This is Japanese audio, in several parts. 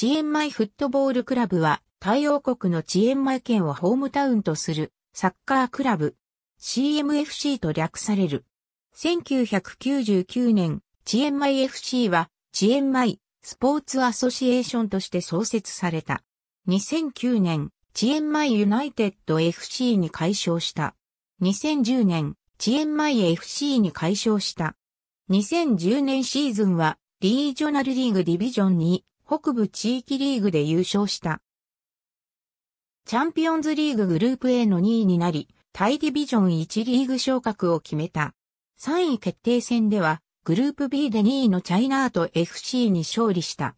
チエンマイフットボールクラブは、太陽国のチエンマイ県をホームタウンとするサッカークラブ、CMFC と略される。1999年、チエンマイ FC は、チエンマイスポーツアソシエーションとして創設された。2009年、チエンマイユナイテッド FC に改称した。2010年、チエンマイ FC に改称した。2010年シーズンは、リージョナルリーグディビジョン2北部地域リーグで優勝した。チャンピオンズリーググループ A の2位になり、タイディビジョン1リーグ昇格を決めた。3位決定戦では、グループ B で2位のチャイナート FC に勝利した。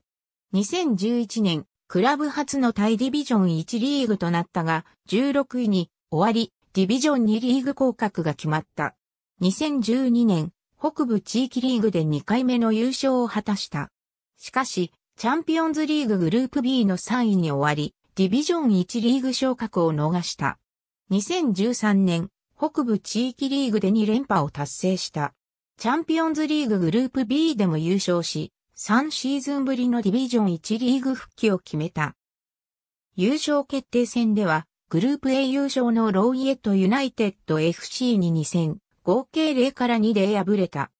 2011年、クラブ初のタイディビジョン1リーグとなったが、16位に終わり、ディビジョン2リーグ降格が決まった。2012年、北部地域リーグで2回目の優勝を果たした。しかし、チャンピオンズリーググループ B の3位に終わり、ディビジョン1リーグ昇格を逃した。2013年、北部地域リーグで2連覇を達成した。チャンピオンズリーググループ B でも優勝し、3シーズンぶりのディビジョン1リーグ復帰を決めた。優勝決定戦では、グループ A 優勝のローイエットユナイテッド FC に2戦、合計0から2で敗れた。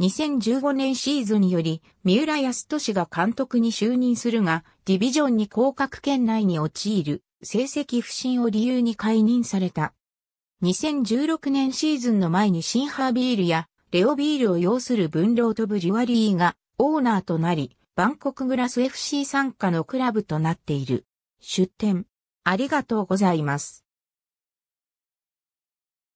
2015年シーズンより、三浦康俊が監督に就任するが、ディビジョンに降格圏内に陥る、成績不振を理由に解任された。2016年シーズンの前にシンハービールや、レオビールを要する分量とブリュワリーが、オーナーとなり、バンコクグラス FC 参加のクラブとなっている。出展。ありがとうございます。